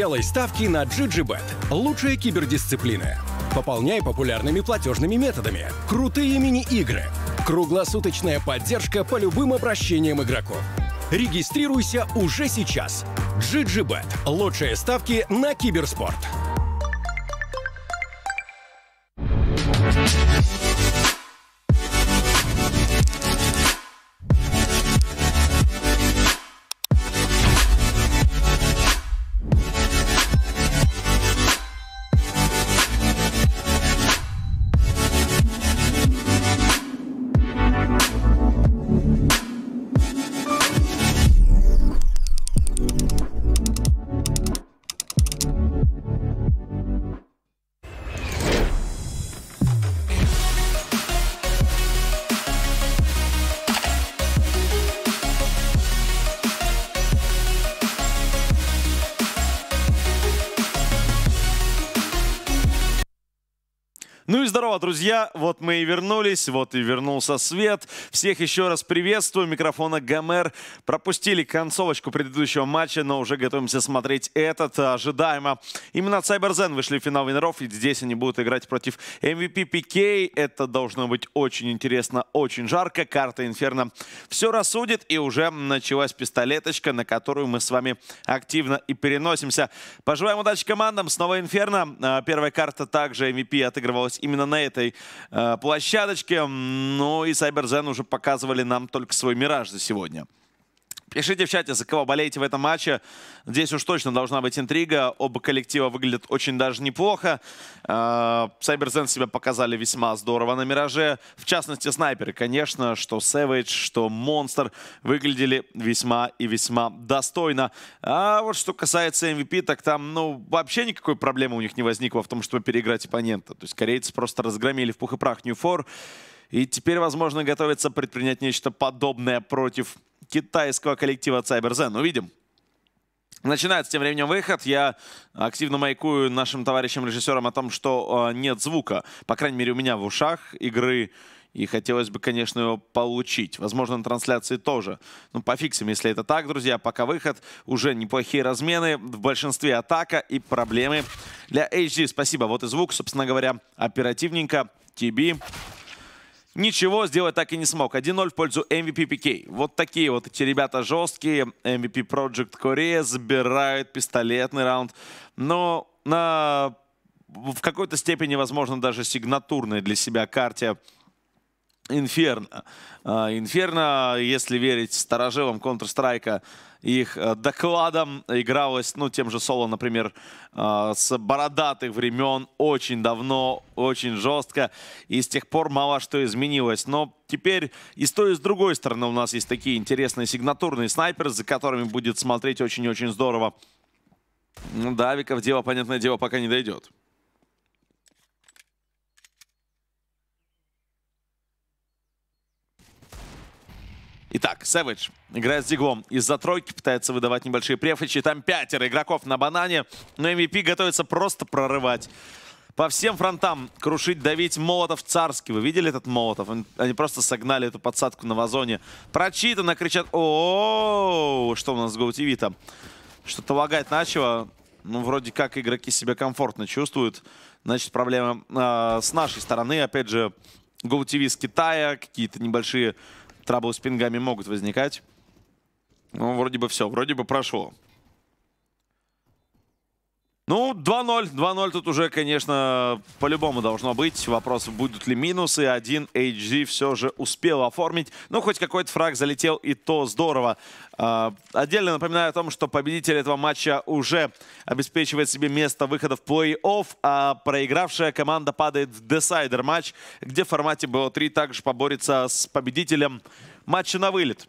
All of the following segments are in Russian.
Делай ставки на GGBet. Лучшая кибердисциплина. Пополняй популярными платежными методами. Крутые мини-игры. Круглосуточная поддержка по любым обращениям игроков. Регистрируйся уже сейчас. GGBet. Лучшие ставки на киберспорт. друзья, вот мы и вернулись, вот и вернулся свет. Всех еще раз приветствую. Микрофона Гомер. Пропустили концовочку предыдущего матча, но уже готовимся смотреть этот. А, ожидаемо. Именно от CyberZen вышли в финал Венеров, и здесь они будут играть против MVP PK. Это должно быть очень интересно, очень жарко. Карта Инферно все рассудит, и уже началась пистолеточка, на которую мы с вами активно и переносимся. Пожелаем удачи командам. Снова Инферно. А, первая карта также MVP отыгрывалась именно на этой э, площадочке. Ну и CyberZen уже показывали нам только свой мираж за сегодня. Пишите в чате, за кого болеете в этом матче. Здесь уж точно должна быть интрига. Оба коллектива выглядят очень даже неплохо. А, Сайберзен себя показали весьма здорово на Мираже. В частности, снайперы, конечно, что Savage, что Монстр выглядели весьма и весьма достойно. А вот что касается MVP, так там, ну, вообще никакой проблемы у них не возникло в том, чтобы переиграть оппонента. То есть корейцы просто разгромили в пух и прах Ньюфор. И теперь, возможно, готовятся предпринять нечто подобное против китайского коллектива от CyberZen. Увидим. Начинается тем временем выход. Я активно маякую нашим товарищам-режиссерам о том, что э, нет звука. По крайней мере, у меня в ушах игры. И хотелось бы, конечно, его получить. Возможно, на трансляции тоже. Ну, пофиксим, если это так, друзья. Пока выход. Уже неплохие размены. В большинстве атака и проблемы для HD. Спасибо. Вот и звук, собственно говоря, оперативненько. TB ничего сделать так и не смог. 1-0 в пользу MVP PK. Вот такие вот эти ребята жесткие. MVP Project Korea забирают пистолетный раунд. Но на в какой-то степени, возможно, даже сигнатурной для себя карте Инферно. А, Инферно, если верить старожилам Counter-Strike, их э, докладом игралось, ну, тем же соло, например, а, с бородатых времен очень давно, очень жестко, и с тех пор мало что изменилось. Но теперь и с той, и с другой стороны у нас есть такие интересные сигнатурные снайперы, за которыми будет смотреть очень-очень здорово. Ну, до дело, понятное дело, пока не дойдет. Итак, Сэвидж играет с Диглом. Из-за тройки пытается выдавать небольшие префычи, Там пятеро игроков на банане. Но MVP готовится просто прорывать. По всем фронтам крушить, давить Молотов царский. Вы видели этот Молотов? Они просто согнали эту подсадку на вазоне. Прочитано, кричат. О, -о, -о, что у нас с GoTV там? Что-то лагать начало. Ну, вроде как игроки себя комфортно чувствуют. Значит, проблема э, с нашей стороны. Опять же, GoTV с Китая, какие-то небольшие Траблы с пингами могут возникать. Ну, вроде бы все, вроде бы прошло. Ну, 2-0. 2-0 тут уже, конечно, по-любому должно быть. Вопрос, будут ли минусы. Один HG все же успел оформить. Ну, хоть какой-то фраг залетел, и то здорово. А, отдельно напоминаю о том, что победитель этого матча уже обеспечивает себе место выхода в плей-офф, а проигравшая команда падает в десайдер матч, где в формате было 3 также поборется с победителем матча на вылет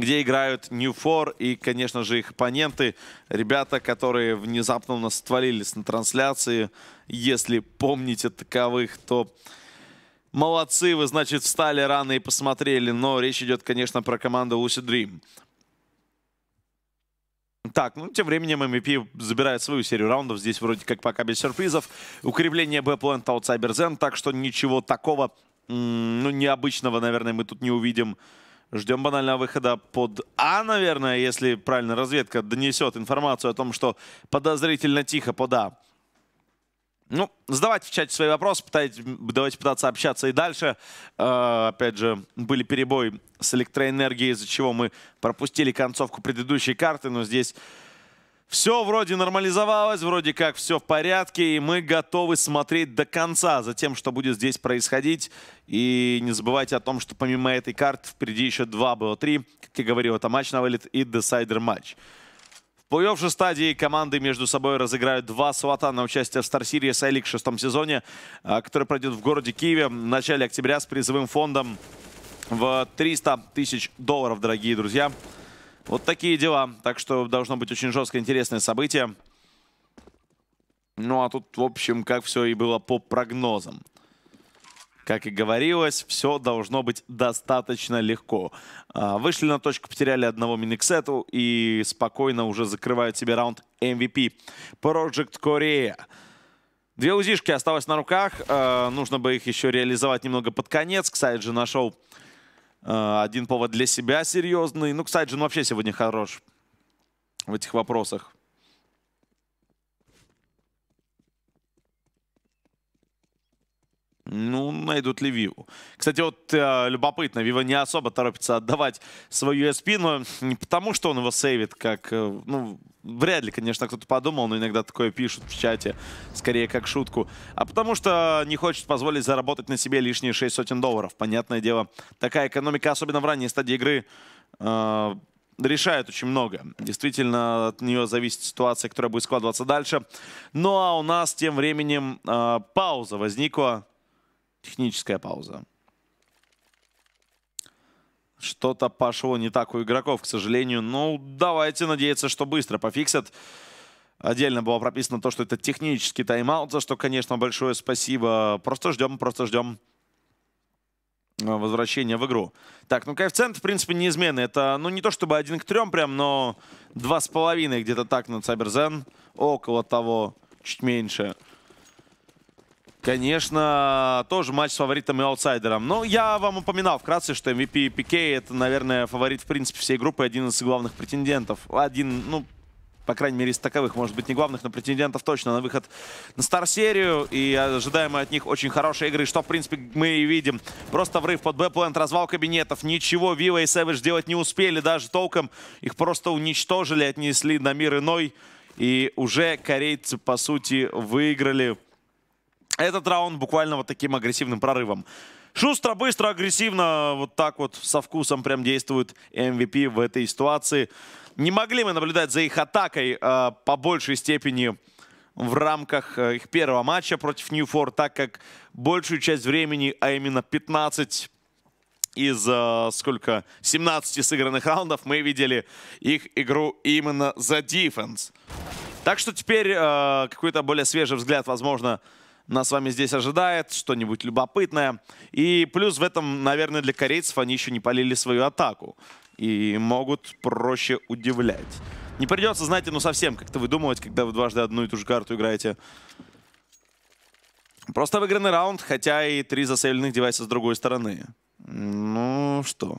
где играют New 4 и, конечно же, их оппоненты. Ребята, которые внезапно у нас отвалились на трансляции. Если помните таковых, то молодцы, вы, значит, встали рано и посмотрели. Но речь идет, конечно, про команду Lucid Dream. Так, ну, тем временем MVP забирает свою серию раундов. Здесь вроде как пока без сюрпризов. Укрепление Б-плент аутсайберзен, так что ничего такого, ну, необычного, наверное, мы тут не увидим. Ждем банального выхода под А, наверное, если правильно разведка донесет информацию о том, что подозрительно тихо под А. Ну, задавайте в чате свои вопросы, пытайтесь, давайте пытаться общаться и дальше. Э, опять же, были перебои с электроэнергией, из-за чего мы пропустили концовку предыдущей карты, но здесь все вроде нормализовалось, вроде как все в порядке, и мы готовы смотреть до конца за тем, что будет здесь происходить. И не забывайте о том, что помимо этой карты впереди еще два БО-3. Как я говорил, это матч на вылет и десайдер матч. В плей-офф стадии команды между собой разыграют два слота на участие в Star Series a в шестом сезоне, а, который пройдет в городе Киеве в начале октября с призовым фондом в 300 тысяч долларов, дорогие друзья. Вот такие дела. Так что должно быть очень жесткое, интересное событие. Ну а тут, в общем, как все и было по прогнозам. Как и говорилось, все должно быть достаточно легко. А, вышли на точку, потеряли одного миниксету и спокойно уже закрывают себе раунд MVP. Эм Project Korea. Две УЗИшки осталось на руках. А, нужно бы их еще реализовать немного под конец. Кстати же нашел Э, один повод для себя серьезный. Ну, кстати, же, он вообще сегодня хорош в этих вопросах. Ну, найдут ли Виву. Кстати, вот э, любопытно, Вива не особо торопится отдавать свою USP, но не потому, что он его сейвит, как, э, ну, вряд ли, конечно, кто-то подумал, но иногда такое пишут в чате, скорее как шутку, а потому что не хочет позволить заработать на себе лишние 6 сотен долларов. Понятное дело, такая экономика, особенно в ранней стадии игры, э, решает очень много. Действительно, от нее зависит ситуация, которая будет складываться дальше. Ну а у нас тем временем э, пауза возникла Техническая пауза. Что-то пошло не так у игроков, к сожалению. Ну, давайте надеяться, что быстро пофиксят. Отдельно было прописано то, что это технический тайм-аут, за что, конечно, большое спасибо. Просто ждем, просто ждем э, возвращения в игру. Так, ну коэффициент, в принципе, неизменный. Это, ну, не то чтобы один к трем прям, но два с половиной где-то так на CyberZen, Около того, чуть меньше конечно, тоже матч с фаворитом и аутсайдером. Но ну, я вам упоминал вкратце, что MVP PK это, наверное, фаворит, в принципе, всей группы, один из главных претендентов. Один, ну, по крайней мере, из таковых, может быть, не главных, но претендентов точно на выход на стар-серию. И ожидаемые от них очень хорошие игры, что, в принципе, мы и видим. Просто врыв под бэплэнд, развал кабинетов. Ничего Вива и Savage делать не успели даже толком. Их просто уничтожили, отнесли на мир иной. И уже корейцы, по сути, выиграли этот раунд буквально вот таким агрессивным прорывом. Шустро, быстро, агрессивно, вот так вот со вкусом прям действует MVP в этой ситуации. Не могли мы наблюдать за их атакой э, по большей степени в рамках э, их первого матча против Ньюфор, так как большую часть времени, а именно 15 из э, сколько 17 сыгранных раундов, мы видели их игру именно за defense. Так что теперь э, какой-то более свежий взгляд, возможно, нас с вами здесь ожидает, что-нибудь любопытное. И плюс в этом, наверное, для корейцев они еще не полили свою атаку. И могут проще удивлять. Не придется, знаете, ну совсем как-то выдумывать, когда вы дважды одну и ту же карту играете. Просто выигранный раунд, хотя и три засейленных девайса с другой стороны. Ну что?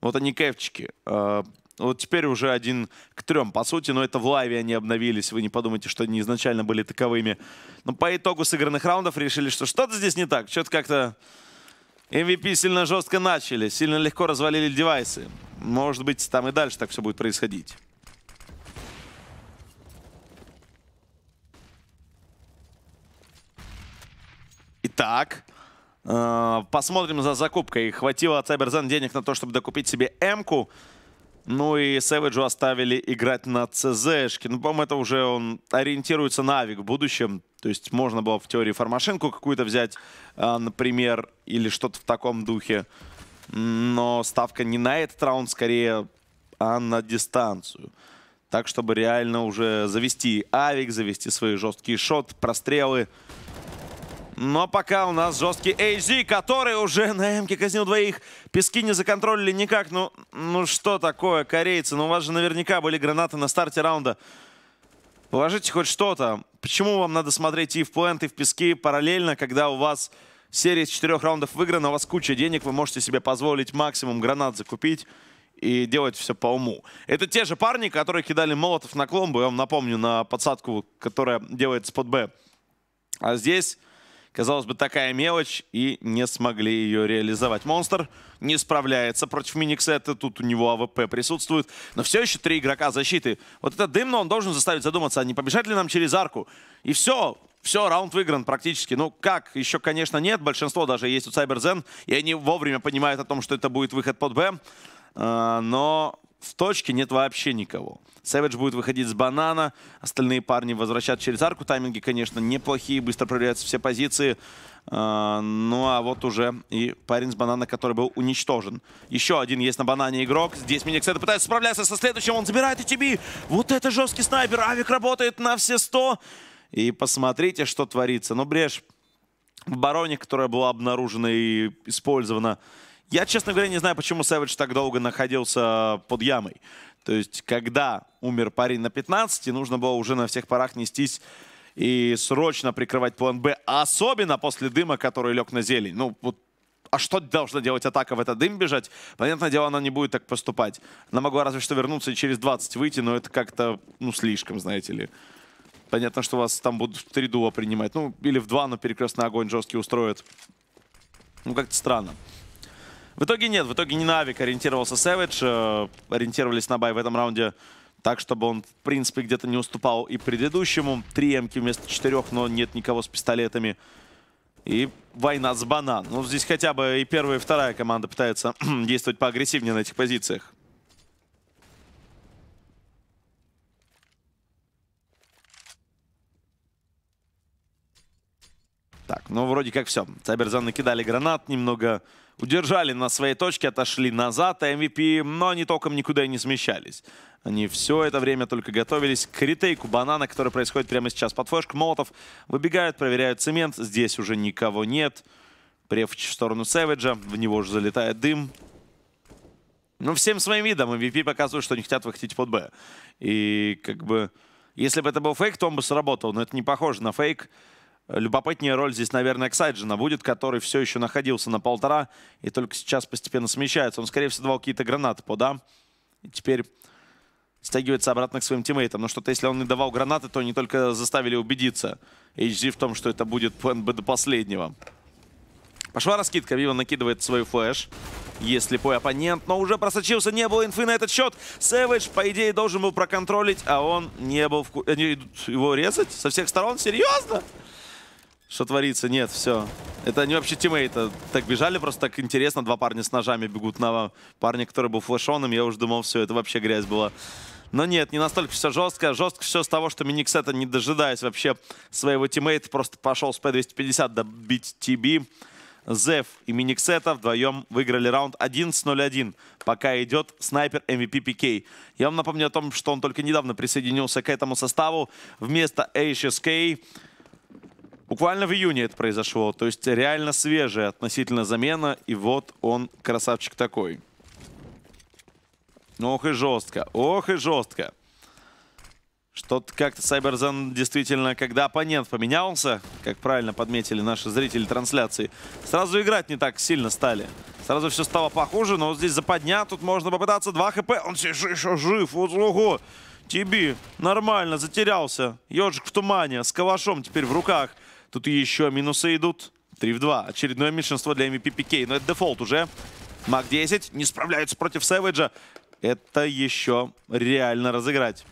Вот они кэпчики. А, вот теперь уже один к трем, по сути, но это в лайве они обновились. Вы не подумайте, что они изначально были таковыми. Но по итогу сыгранных раундов решили, что что-то здесь не так. Что-то как-то MVP сильно жестко начали, сильно легко развалили девайсы. Может быть, там и дальше так все будет происходить. Итак, э посмотрим за закупкой. Хватило от Сайберзан денег на то, чтобы докупить себе М-ку. Ну и Сэвиджу оставили играть на ЦЗшке. Ну, по-моему, это уже он ориентируется на Авик в будущем. То есть можно было в теории Формашенку какую-то взять, а, например, или что-то в таком духе. Но ставка не на этот раунд, скорее, а на дистанцию. Так, чтобы реально уже завести авик, завести свои жесткие шот, прострелы. Но пока у нас жесткий AZ, который уже на Эмке казнил двоих. Пески не законтролили никак. Ну, ну что такое, корейцы? Ну у вас же наверняка были гранаты на старте раунда. Положите хоть что-то. Почему вам надо смотреть и в плент, и в пески параллельно, когда у вас серия из четырех раундов выиграна, у вас куча денег, вы можете себе позволить максимум гранат закупить и делать все по уму. Это те же парни, которые кидали молотов на кломбу, я вам напомню, на подсадку, которая делает спот Б. А здесь Казалось бы, такая мелочь, и не смогли ее реализовать. Монстр не справляется против миниксета, тут у него АВП присутствует, но все еще три игрока защиты. Вот это дымно, он должен заставить задуматься, а не побежать ли нам через арку? И все, все, раунд выигран практически. Ну как, еще, конечно, нет, большинство даже есть у Cyberzen, и они вовремя понимают о том, что это будет выход под Б, а, но в точке нет вообще никого. Сэвидж будет выходить с банана, остальные парни возвращают через арку. Тайминги, конечно, неплохие, быстро проверяются все позиции. А, ну а вот уже и парень с банана, который был уничтожен. Еще один есть на банане игрок. Здесь кстати, пытается справляться со следующим. Он забирает и тебе. Вот это жесткий снайпер. Авик работает на все 100. И посмотрите, что творится. Ну, брешь Бароник, которая была обнаружена и использована я, честно говоря, не знаю, почему Savage так долго находился под ямой. То есть, когда умер парень на 15, нужно было уже на всех парах нестись и срочно прикрывать план Б, особенно после дыма, который лег на зелень. Ну, вот а что должна делать атака в этот дым бежать? Понятное дело, она не будет так поступать. Она могла разве что вернуться и через 20 выйти, но это как-то, ну, слишком, знаете ли. Понятно, что вас там будут в три дула принимать. Ну, или в два, но перекрестный огонь жесткий устроит. Ну, как-то странно. В итоге нет, в итоге не на авик ориентировался Savage, э, ориентировались на бай в этом раунде так, чтобы он, в принципе, где-то не уступал и предыдущему. Три эмки вместо четырех, но нет никого с пистолетами. И война с банан. Ну, здесь хотя бы и первая, и вторая команда пытается действовать поагрессивнее на этих позициях. Так, ну, вроде как все. Цайберзан накидали гранат, немного удержали на своей точке, отошли назад, а MVP, но они толком никуда и не смещались. Они все это время только готовились к ретейку банана, который происходит прямо сейчас под флешку. Молотов выбегают, проверяют цемент. Здесь уже никого нет. Префч в сторону Сэвиджа. В него уже залетает дым. Ну, всем своим видом MVP показывают, что они хотят выходить под Б. И как бы... Если бы это был фейк, то он бы сработал. Но это не похоже на фейк. Любопытнее роль здесь, наверное, Ксайджина будет, который все еще находился на полтора и только сейчас постепенно смещается. Он, скорее всего, давал какие-то гранаты по, да? И теперь стягивается обратно к своим тиммейтам. Но что-то, если он не давал гранаты, то они только заставили убедиться HG в том, что это будет ПНБ до последнего. Пошла раскидка, Вива накидывает свой флэш. Есть слепой оппонент, но уже просочился, не было инфы на этот счет. Сэвидж, по идее, должен был проконтролить, а он не был в... Э, его резать со всех сторон? Серьезно? Что творится? Нет, все. Это они вообще тиммейта так бежали, просто так интересно. Два парня с ножами бегут на парня, который был флешоном. Я уже думал, все, это вообще грязь была. Но нет, не настолько все жестко. Жестко все с того, что Миникс это не дожидаясь вообще своего тиммейта, просто пошел с P250 добить TB. Зев и Миниксета вдвоем выиграли раунд 11-0-1, пока идет снайпер MVP эм PK. Я вам напомню о том, что он только недавно присоединился к этому составу вместо HSK. Буквально в июне это произошло, то есть реально свежая относительно замена, и вот он красавчик такой. Ох и жестко, ох и жестко. Что-то как-то Сайберзен действительно, когда оппонент поменялся, как правильно подметили наши зрители трансляции, сразу играть не так сильно стали. Сразу все стало похуже, но вот здесь западня, тут можно попытаться 2 хп. Он все еще жив, вот ого. Тиби нормально затерялся. Ежик в тумане, с калашом теперь в руках. Тут еще минусы идут. 3 в 2. Очередное меньшинство для MVP PK. Но это дефолт уже. Маг 10 не справляются против Сэвиджа. Это еще реально разыграть.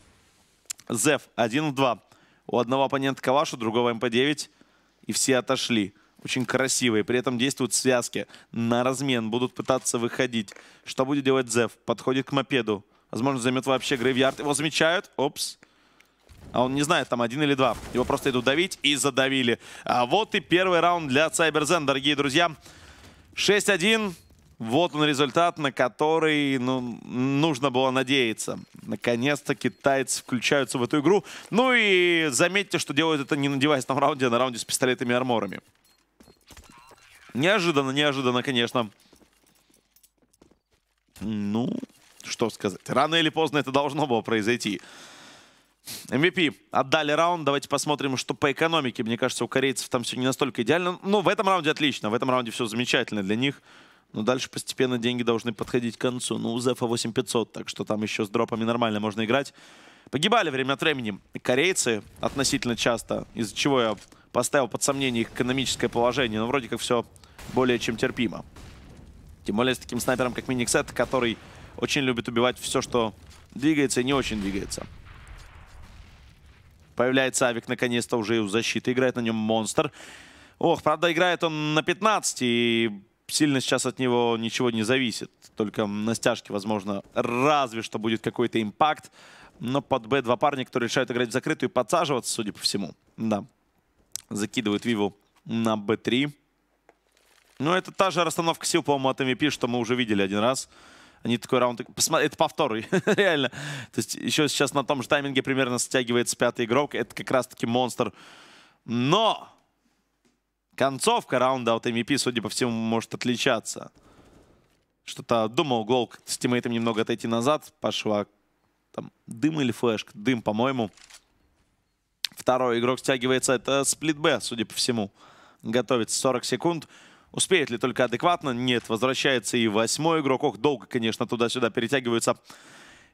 Зев 1 в 2. У одного оппонента Каваш, у другого МП-9. И все отошли. Очень красивые. При этом действуют связки. На размен будут пытаться выходить. Что будет делать Зев? Подходит к мопеду. Возможно, займет вообще грейвьярд. Его замечают. Опс а он не знает, там один или два. Его просто идут давить и задавили. А вот и первый раунд для Cyberzen, дорогие друзья. 6-1. Вот он результат, на который ну, нужно было надеяться. Наконец-то китайцы включаются в эту игру. Ну и заметьте, что делают это не на девайсном раунде, а на раунде с пистолетами и арморами. Неожиданно, неожиданно, конечно. Ну, что сказать. Рано или поздно это должно было произойти. MVP отдали раунд. Давайте посмотрим, что по экономике. Мне кажется, у корейцев там все не настолько идеально. Ну, в этом раунде отлично. В этом раунде все замечательно для них. Но дальше постепенно деньги должны подходить к концу. Ну, у Зефа 8500, так что там еще с дропами нормально можно играть. Погибали время от времени корейцы относительно часто, из-за чего я поставил под сомнение их экономическое положение. Но вроде как все более чем терпимо. Тем более с таким снайпером, как Миниксет, который очень любит убивать все, что двигается и не очень двигается. Появляется Авик наконец-то уже и у защиты. Играет на нем монстр. Ох, правда, играет он на 15 и сильно сейчас от него ничего не зависит. Только на стяжке, возможно, разве что будет какой-то импакт. Но под Б два парня, которые решают играть в закрытую и подсаживаться, судя по всему. Да. Закидывают Виву на Б3. Ну, это та же расстановка сил, по-моему, от MVP, что мы уже видели один раз. Они такой раунд... Посмотри, это повторы, реально. То есть еще сейчас на том же тайминге примерно стягивается пятый игрок. Это как раз-таки монстр. Но концовка раунда от MVP, судя по всему, может отличаться. Что-то думал Голк с тиммейтом немного отойти назад. Пошла там дым или флешка? Дым, по-моему. Второй игрок стягивается. Это сплит Б, судя по всему. Готовится 40 секунд. Успеет ли только адекватно? Нет, возвращается и восьмой игрок. Ох, долго, конечно, туда-сюда перетягиваются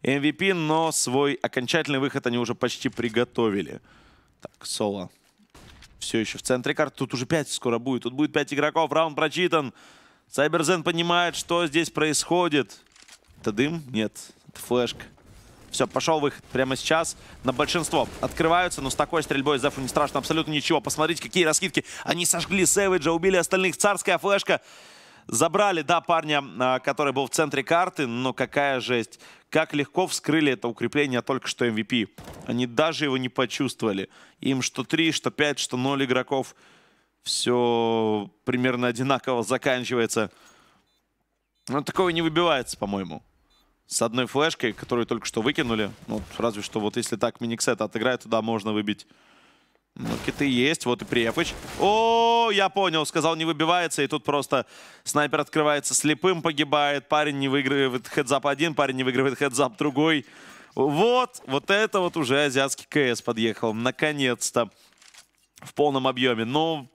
MVP, но свой окончательный выход они уже почти приготовили. Так, соло все еще в центре карты. Тут уже пять, скоро будет. Тут будет пять игроков. Раунд прочитан. Сайберзен понимает, что здесь происходит. Это дым? Нет, это флешка. Все, пошел выход прямо сейчас на большинство. Открываются, но с такой стрельбой Зефу не страшно абсолютно ничего. Посмотрите, какие раскидки. Они сожгли Сэвиджа, убили остальных. Царская флешка. Забрали, да, парня, а, который был в центре карты, но какая жесть. Как легко вскрыли это укрепление только что MVP. Они даже его не почувствовали. Им что 3, что 5, что 0 игроков. Все примерно одинаково заканчивается. Но ну, такого не выбивается, по-моему с одной флешкой, которую только что выкинули. Вот, ну, разве что вот если так миниксет отыграет, туда можно выбить. Ну, киты есть, вот и Препыч. О, я понял, сказал, не выбивается, и тут просто снайпер открывается слепым, погибает, парень не выигрывает хедзап один, парень не выигрывает хедзап другой. Вот, вот это вот уже азиатский КС подъехал, наконец-то, в полном объеме. Ну,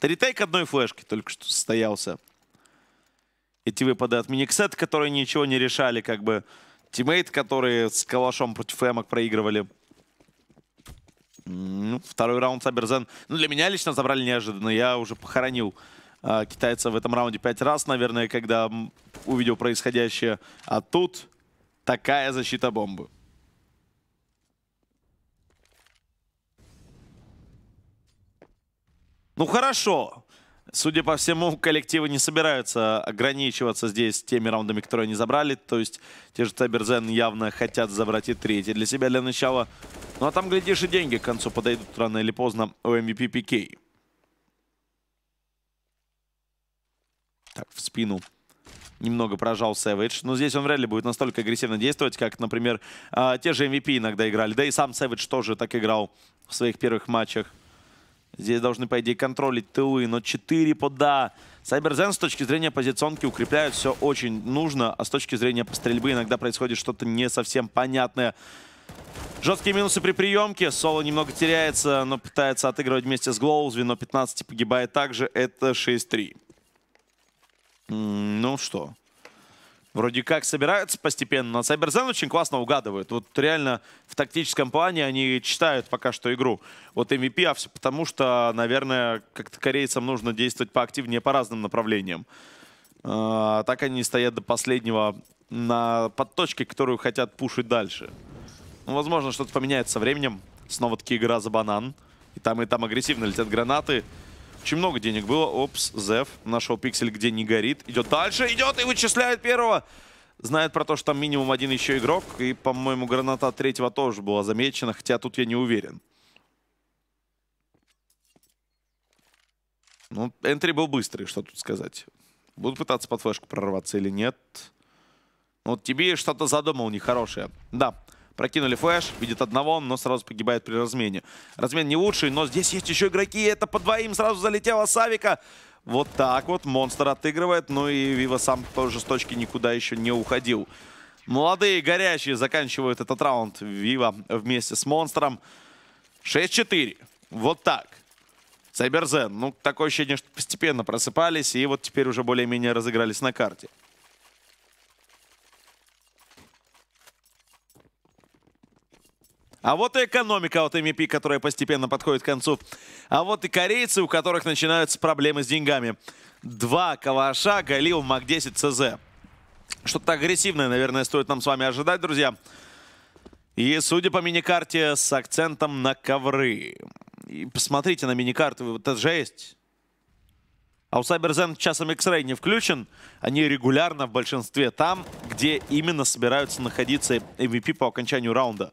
ритейк одной флешки только что состоялся эти выпады от Миниксет, которые ничего не решали, как бы тиммейт, которые с калашом против эмок проигрывали. Ну, второй раунд Саберзен. Ну, для меня лично забрали неожиданно. Я уже похоронил э, китайца в этом раунде пять раз, наверное, когда увидел происходящее. А тут такая защита бомбы. Ну хорошо. Судя по всему, коллективы не собираются ограничиваться здесь теми раундами, которые они забрали. То есть те же Таберзен явно хотят забрать и третий для себя для начала. Ну а там, глядишь, и деньги к концу подойдут рано или поздно у MVP PK. Так, в спину немного прожал Savage. Но здесь он вряд ли будет настолько агрессивно действовать, как, например, а, те же MVP иногда играли. Да и сам Savage тоже так играл в своих первых матчах. Здесь должны, по идее, контролить тылы, но 4 пода. Сайберзен с точки зрения позиционки укрепляют все очень нужно, а с точки зрения стрельбы иногда происходит что-то не совсем понятное. Жесткие минусы при приемке. Соло немного теряется, но пытается отыгрывать вместе с Глоузви, но 15 погибает также. Это 6-3. Ну что, вроде как собираются постепенно, но Сайберзен очень классно угадывает. Вот реально в тактическом плане они читают пока что игру. Вот MVP, а все потому что, наверное, как-то корейцам нужно действовать поактивнее по разным направлениям. А, так они стоят до последнего на подточке, которую хотят пушить дальше. Ну, возможно, что-то поменяется со временем. Снова-таки игра за банан. И там, и там агрессивно летят гранаты. Очень много денег было. Опс, Зев нашел пиксель, где не горит. Идет дальше, идет и вычисляет первого. Знает про то, что там минимум один еще игрок. И, по-моему, граната третьего тоже была замечена, хотя тут я не уверен. Ну, энтри был быстрый, что тут сказать. Будут пытаться под флешку прорваться или нет. Вот тебе что-то задумал нехорошее. Да, Прокинули флеш, видит одного, но сразу погибает при размене. Размен не лучший, но здесь есть еще игроки, это по двоим сразу залетело Савика. Вот так вот Монстр отыгрывает, ну и Вива сам тоже с точки никуда еще не уходил. Молодые, горячие заканчивают этот раунд Вива вместе с Монстром. 6-4. Вот так. Сайберзен. Ну, такое ощущение, что постепенно просыпались и вот теперь уже более-менее разыгрались на карте. А вот и экономика от МИП, которая постепенно подходит к концу. А вот и корейцы, у которых начинаются проблемы с деньгами. Два калаша, Галил, МАК-10, ЦЗ. Что-то агрессивное, наверное, стоит нам с вами ожидать, друзья. И, судя по миникарте, с акцентом на ковры. И посмотрите на миникарту, вот это жесть. А у CyberZen часом X-Ray не включен. Они регулярно в большинстве там, где именно собираются находиться MVP по окончанию раунда.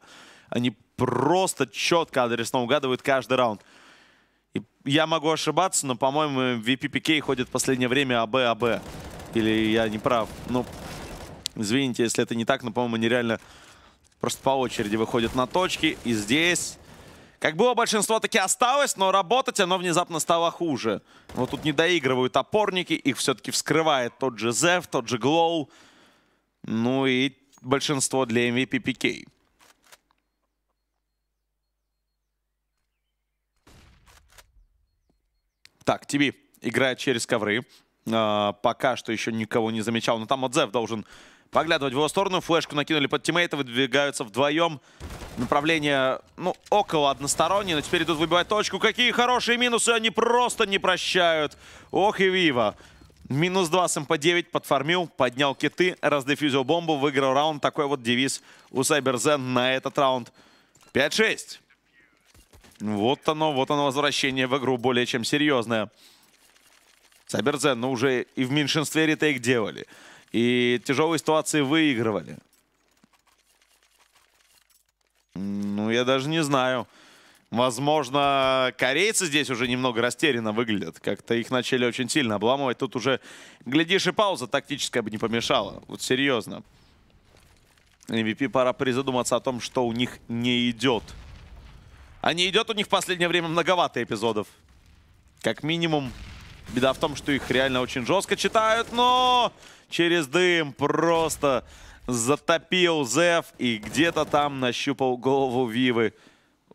Они просто четко адресно угадывают каждый раунд. И я могу ошибаться, но, по-моему, эм в VPPK ходит в последнее время АБ, АБ. Или я не прав. Ну, извините, если это не так, но, по-моему, они реально просто по очереди выходят на точки. И здесь... Как было большинство таки осталось, но работать оно внезапно стало хуже. Вот тут не доигрывают опорники, их все-таки вскрывает тот же Зев, тот же Глоу. Ну и большинство для MVP эм PK. Так, тебе играет через ковры. А, пока что еще никого не замечал, но там Адзев должен поглядывать в его сторону. Флешку накинули под тиммейта, выдвигаются вдвоем. Направление, ну, около одностороннее, но теперь идут выбивать точку. Какие хорошие минусы, они просто не прощают. Ох и Вива. Минус 2 с МП-9, подформил, поднял киты, раздефюзил бомбу, выиграл раунд. Такой вот девиз у Сайберзен на этот раунд. 5-6. Вот оно, вот оно возвращение в игру более чем серьезное. Сайберзен, ну уже и в меньшинстве ретейк делали. И тяжелые ситуации выигрывали. Ну, я даже не знаю. Возможно, корейцы здесь уже немного растерянно выглядят. Как-то их начали очень сильно обламывать. Тут уже, глядишь, и пауза тактическая бы не помешала. Вот серьезно. MVP пора призадуматься о том, что у них не идет. А не идет у них в последнее время многовато эпизодов. Как минимум, беда в том, что их реально очень жестко читают, но через дым просто затопил Зев и где-то там нащупал голову Вивы.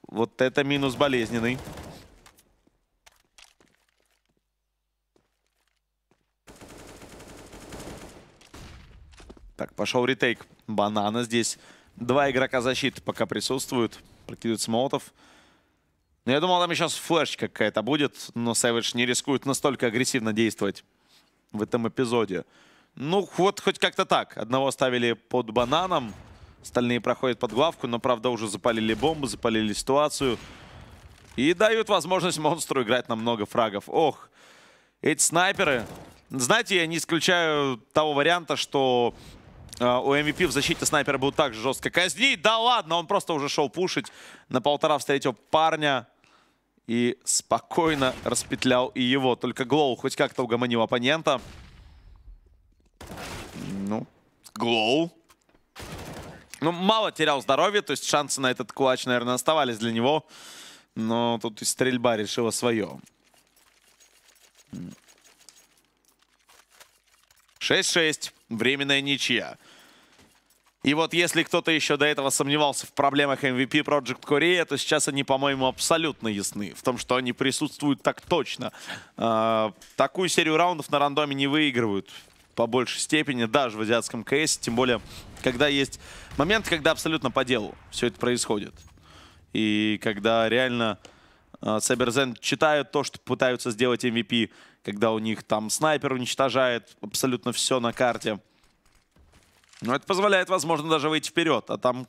Вот это минус болезненный. Так, пошел ретейк. Банана здесь. Два игрока защиты пока присутствуют. Прокидывается Молотов. Но ну, я думал, там сейчас флешка какая-то будет, но Savage не рискует настолько агрессивно действовать в этом эпизоде. Ну, вот хоть как-то так. Одного ставили под бананом, остальные проходят под главку, но, правда, уже запалили бомбу, запалили ситуацию. И дают возможность монстру играть на много фрагов. Ох, эти снайперы... Знаете, я не исключаю того варианта, что а, у MVP в защите снайпера будут так же жестко казнить. Да ладно, он просто уже шел пушить на полтора встретил парня и спокойно распетлял и его. Только Глоу хоть как-то угомонил оппонента. Ну, Глоу. Ну, мало терял здоровья, то есть шансы на этот кулач, наверное, оставались для него. Но тут и стрельба решила свое. 6-6. Временная ничья. И вот если кто-то еще до этого сомневался в проблемах MVP Project Korea, то сейчас они, по-моему, абсолютно ясны в том, что они присутствуют так точно. А, такую серию раундов на рандоме не выигрывают по большей степени, даже в азиатском КС, тем более, когда есть момент, когда абсолютно по делу все это происходит. И когда реально Сайберзен читают то, что пытаются сделать MVP, когда у них там снайпер уничтожает абсолютно все на карте. Но это позволяет, возможно, даже выйти вперед. А там,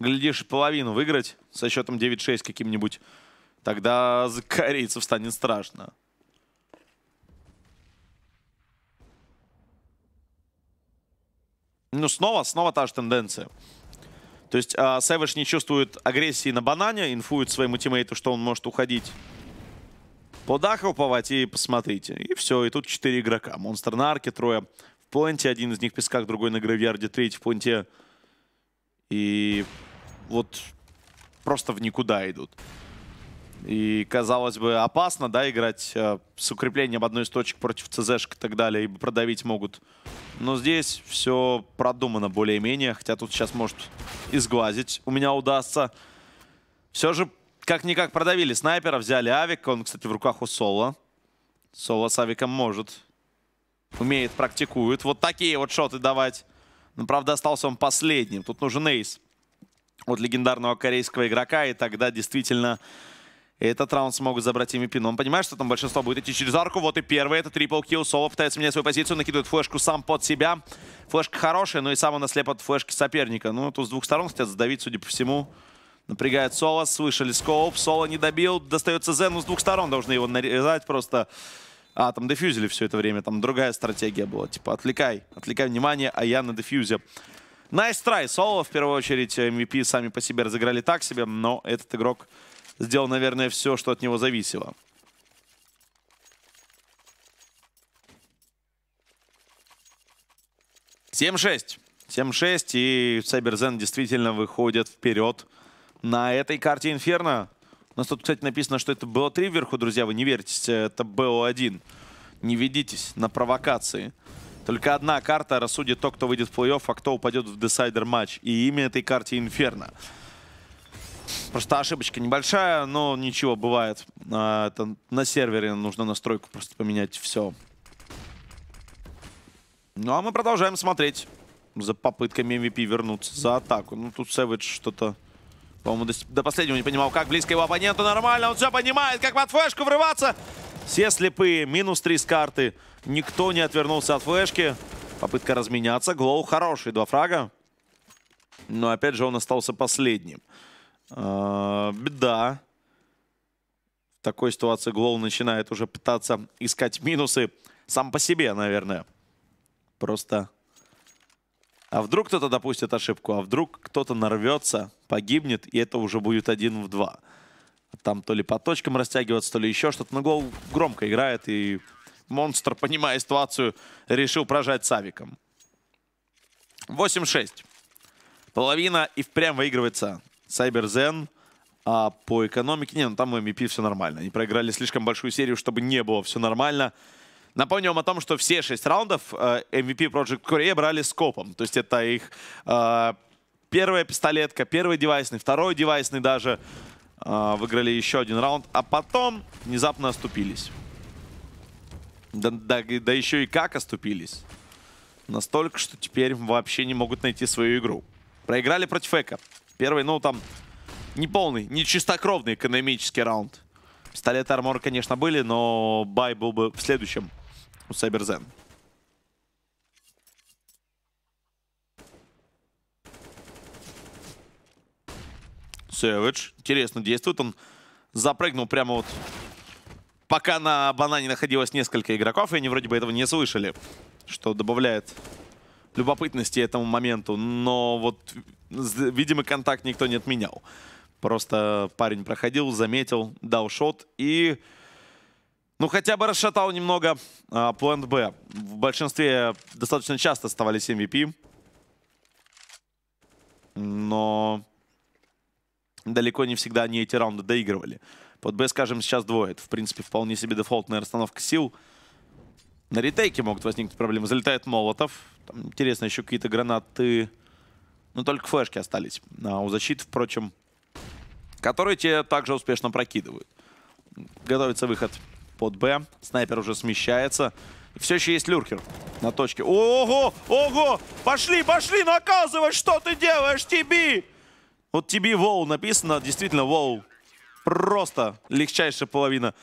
глядишь, половину выиграть со счетом 9-6 каким-нибудь. Тогда за корейцев станет страшно. Ну, снова, снова та же тенденция. То есть э, а, Сэвэш не чувствует агрессии на банане, инфует своему тиммейту, что он может уходить По даху, ахруповать, и посмотрите. И все, и тут четыре игрока. Монстр на арке, трое планте. Один из них в песках, другой на гравьярде, третий в планте. И вот просто в никуда идут. И, казалось бы, опасно, да, играть э, с укреплением одной из точек против ЦЗшек и так далее, и продавить могут. Но здесь все продумано более-менее, хотя тут сейчас может изглазить. У меня удастся. Все же, как-никак продавили снайпера, взяли авик. Он, кстати, в руках у Соло. Соло с авиком может умеет, практикует. Вот такие вот шоты давать. Но, ну, правда, остался он последним. Тут нужен эйс от легендарного корейского игрока. И тогда действительно этот раунд смогут забрать ими пин. Он понимает, что там большинство будет идти через арку. Вот и первый. Это трипл килл. Соло пытается менять свою позицию. Накидывает флешку сам под себя. Флешка хорошая, но и сам он ослеп от флешки соперника. Ну, тут с двух сторон хотят задавить, судя по всему. Напрягает Соло. Слышали скоуп. Соло не добил. Достается Зену с двух сторон. Должны его нарезать просто а там дефьюзили все это время, там другая стратегия была. Типа, отвлекай, отвлекай внимание, а я на дефьюзе. Найс nice трай, соло, в первую очередь, MVP сами по себе разыграли так себе, но этот игрок сделал, наверное, все, что от него зависело. Семь шесть. 7-6, и Сайберзен действительно выходит вперед на этой карте Инферно. У нас тут, кстати, написано, что это БО-3 вверху, друзья, вы не верите, это БО-1. Не ведитесь на провокации. Только одна карта рассудит то, кто выйдет в плей-офф, а кто упадет в десайдер матч. И имя этой карте Инферно. Просто ошибочка небольшая, но ничего, бывает. А, это на сервере нужно настройку просто поменять, все. Ну а мы продолжаем смотреть за попытками MVP вернуться за атаку. Ну тут Savage что-то по-моему, до, до последнего не понимал, как близко его оппоненту. Нормально, он все понимает, как под флешку врываться. Все слепые, минус три с карты. Никто не отвернулся от флешки. Попытка разменяться. Глоу хороший, два фрага. Но опять же он остался последним. А, беда. В такой ситуации Глоу начинает уже пытаться искать минусы сам по себе, наверное. Просто а вдруг кто-то допустит ошибку, а вдруг кто-то нарвется, погибнет, и это уже будет один в два. Там то ли по точкам растягиваться, то ли еще что-то. Но гол громко играет, и монстр, понимая ситуацию, решил прожать Савиком. 8-6. Половина и впрямь выигрывается Сайберзен. А по экономике... Не, ну там у MVP все нормально. Они проиграли слишком большую серию, чтобы не было все нормально. Напомню вам о том, что все шесть раундов э, MVP Project Korea брали скопом. То есть это их э, первая пистолетка, первый девайсный, второй девайсный даже. Э, выиграли еще один раунд, а потом внезапно оступились. Да, да, да еще и как оступились. Настолько, что теперь вообще не могут найти свою игру. Проиграли против Эка. Первый, ну там, неполный, чистокровный экономический раунд. Пистолеты армор, конечно, были, но бай был бы в следующем у Сайберзен. Сэвидж. Интересно действует. Он запрыгнул прямо вот... Пока на банане находилось несколько игроков, и они вроде бы этого не слышали. Что добавляет любопытности этому моменту. Но вот, видимо, контакт никто не отменял. Просто парень проходил, заметил, дал шот и ну, хотя бы расшатал немного а, план Б. В большинстве достаточно часто оставались MVP. Но далеко не всегда они эти раунды доигрывали. Под Б, скажем, сейчас двое. Это, в принципе, вполне себе дефолтная расстановка сил. На ретейке могут возникнуть проблемы. Залетает Молотов. Там, интересно, еще какие-то гранаты. Но только флешки остались. А у защиты, впрочем, которые те также успешно прокидывают. Готовится выход под Б. Снайпер уже смещается. все еще есть люркер на точке. Ого! Ого! Пошли, пошли! Наказывай! Что ты делаешь, Тиби? Вот Тиби Воу написано. Действительно, Воу. Просто легчайшая половина.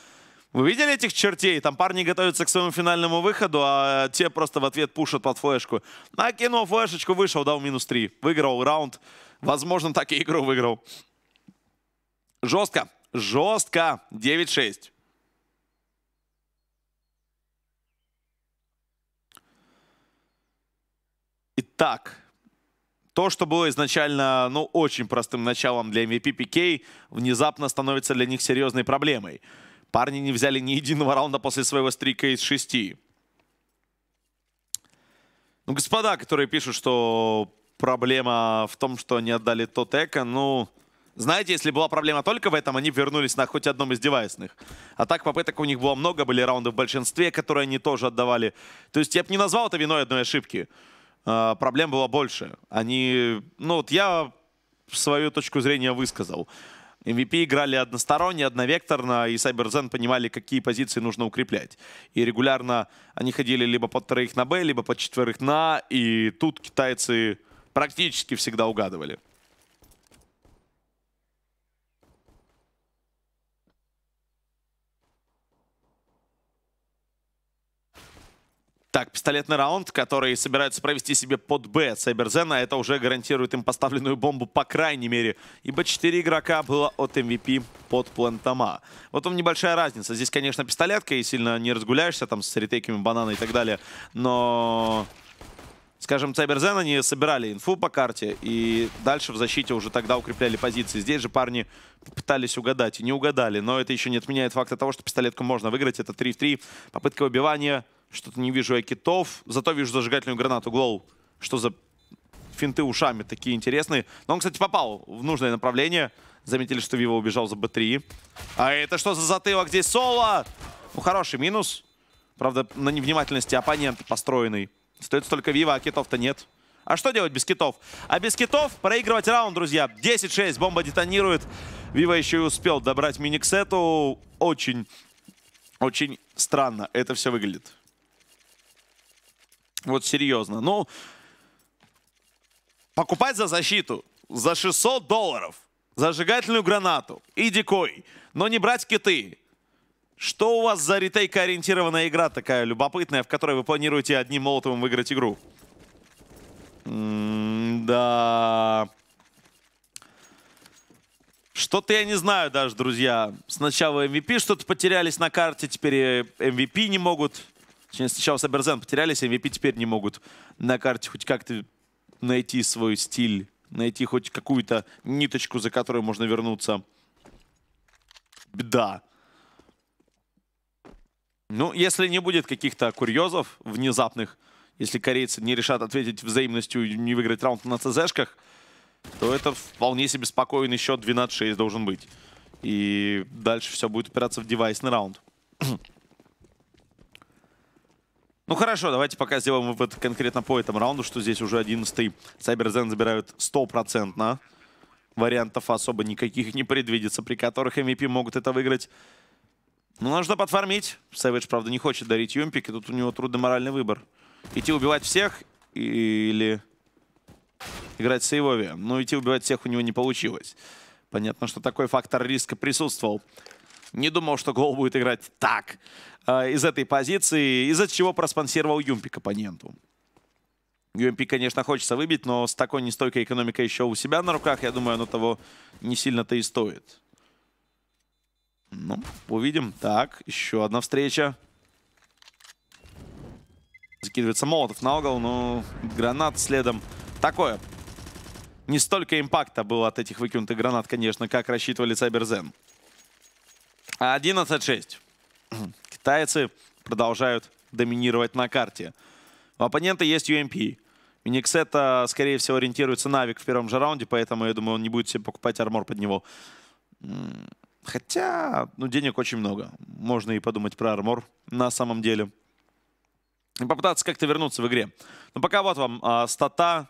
Вы видели этих чертей? Там парни готовятся к своему финальному выходу, а те просто в ответ пушат под флешку. Накинул флешечку, вышел, дал минус 3. Выиграл раунд. Возможно, так и игру выиграл. Жестко. Жестко. 9-6. Так, то, что было изначально, ну, очень простым началом для MVP PK, внезапно становится для них серьезной проблемой. Парни не взяли ни единого раунда после своего стрика из шести. Ну, господа, которые пишут, что проблема в том, что они отдали тот эко, ну... Знаете, если была проблема только в этом, они вернулись на хоть одном из девайсных. А так попыток у них было много, были раунды в большинстве, которые они тоже отдавали. То есть я бы не назвал это виной одной ошибки. А, проблем было больше. Они, ну вот я свою точку зрения высказал. MVP играли односторонне, одновекторно, и CyberZen понимали, какие позиции нужно укреплять. И регулярно они ходили либо под троих на Б, либо под четверых на, а, и тут китайцы практически всегда угадывали. Так, пистолетный раунд, который собираются провести себе под Б Сайберзена. Это уже гарантирует им поставленную бомбу, по крайней мере. Ибо 4 игрока было от MVP эм под плантома. Вот там небольшая разница. Здесь, конечно, пистолетка, и сильно не разгуляешься там с ретейками банана и так далее. Но... Скажем, Сайберзен они собирали инфу по карте, и дальше в защите уже тогда укрепляли позиции. Здесь же парни пытались угадать, и не угадали. Но это еще не отменяет факта того, что пистолетку можно выиграть. Это 3 в 3, попытка убивания что-то не вижу я китов. Зато вижу зажигательную гранату Глоу. Что за финты ушами такие интересные. Но он, кстати, попал в нужное направление. Заметили, что Вива убежал за Б3. А это что за затылок здесь? Соло! Ну, хороший минус. Правда, на невнимательности оппонента построенный. Стоит только Вива, а китов-то нет. А что делать без китов? А без китов проигрывать раунд, друзья. 10-6, бомба детонирует. Вива еще и успел добрать мини-ксету. Очень, очень странно это все выглядит. Вот серьезно. Ну, покупать за защиту за 600 долларов зажигательную гранату и дикой, но не брать киты. Что у вас за ретейк-ориентированная игра такая любопытная, в которой вы планируете одним молотовым выиграть игру? -м да... Что-то я не знаю даже, друзья. Сначала MVP что-то потерялись на карте, теперь MVP не могут Точнее, сначала Саберзен потерялись, MVP теперь не могут на карте хоть как-то найти свой стиль, найти хоть какую-то ниточку, за которую можно вернуться. Беда. Ну, если не будет каких-то курьезов внезапных, если корейцы не решат ответить взаимностью и не выиграть раунд на ЦЗшках, то это вполне себе спокойный счет 12-6 должен быть. И дальше все будет упираться в девайсный раунд. Ну хорошо, давайте пока сделаем вот конкретно по этому раунду, что здесь уже 11-й. Сайберзен забирают на Вариантов особо никаких не предвидится, при которых MVP могут это выиграть. Ну, нужно подфармить. Savage, правда, не хочет дарить юмпики, тут у него трудный моральный выбор. Идти убивать всех или играть с сейвове. Но ну, идти убивать всех у него не получилось. Понятно, что такой фактор риска присутствовал. Не думал, что гол будет играть так а, из этой позиции, из-за чего проспонсировал Юмпик оппоненту. UMP, конечно, хочется выбить, но с такой нестойкой экономикой еще у себя на руках, я думаю, оно того не сильно-то и стоит. Ну, увидим. Так, еще одна встреча. Закидывается Молотов на угол, но ну, гранат следом. Такое. Не столько импакта было от этих выкинутых гранат, конечно, как рассчитывали Сайберзен. 11-6. Китайцы продолжают доминировать на карте. У оппонента есть UMP. Миниксета, э, скорее всего, ориентируется на Авик в первом же раунде, поэтому, я думаю, он не будет себе покупать армор под него. Хотя, ну, денег очень много. Можно и подумать про армор на самом деле. И попытаться как-то вернуться в игре. Но пока вот вам а, стата.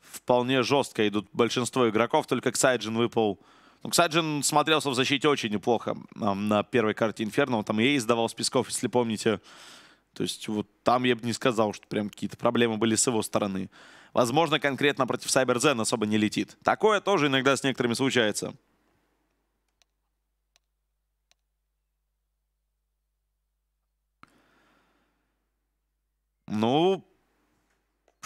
Вполне жестко идут большинство игроков. Только Ксайджин выпал ну, Ксаджин смотрелся в защите очень неплохо на первой карте Инферно. Там Ей издавал с если помните. То есть вот там я бы не сказал, что прям какие-то проблемы были с его стороны. Возможно, конкретно против Сайберзен особо не летит. Такое тоже иногда с некоторыми случается. Ну,